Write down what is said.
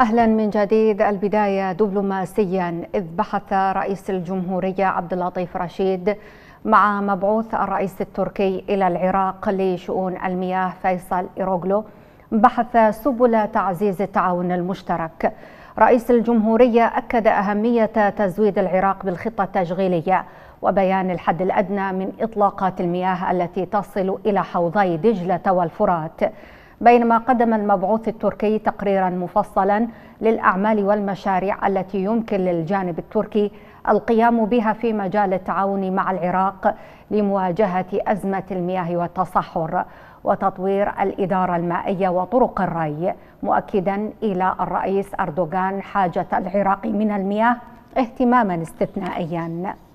أهلا من جديد البداية دبلوماسيا إذ بحث رئيس الجمهورية عبد اللطيف رشيد مع مبعوث الرئيس التركي إلى العراق لشؤون المياه فيصل إيروغلو بحث سبل تعزيز التعاون المشترك رئيس الجمهورية أكد أهمية تزويد العراق بالخطة التشغيلية وبيان الحد الأدنى من إطلاقات المياه التي تصل إلى حوضي دجلة والفرات بينما قدم المبعوث التركي تقريرا مفصلا للأعمال والمشاريع التي يمكن للجانب التركي القيام بها في مجال التعاون مع العراق لمواجهة أزمة المياه والتصحر وتطوير الإدارة المائية وطرق الري مؤكدا إلى الرئيس أردوغان حاجة العراق من المياه اهتماما استثنائيا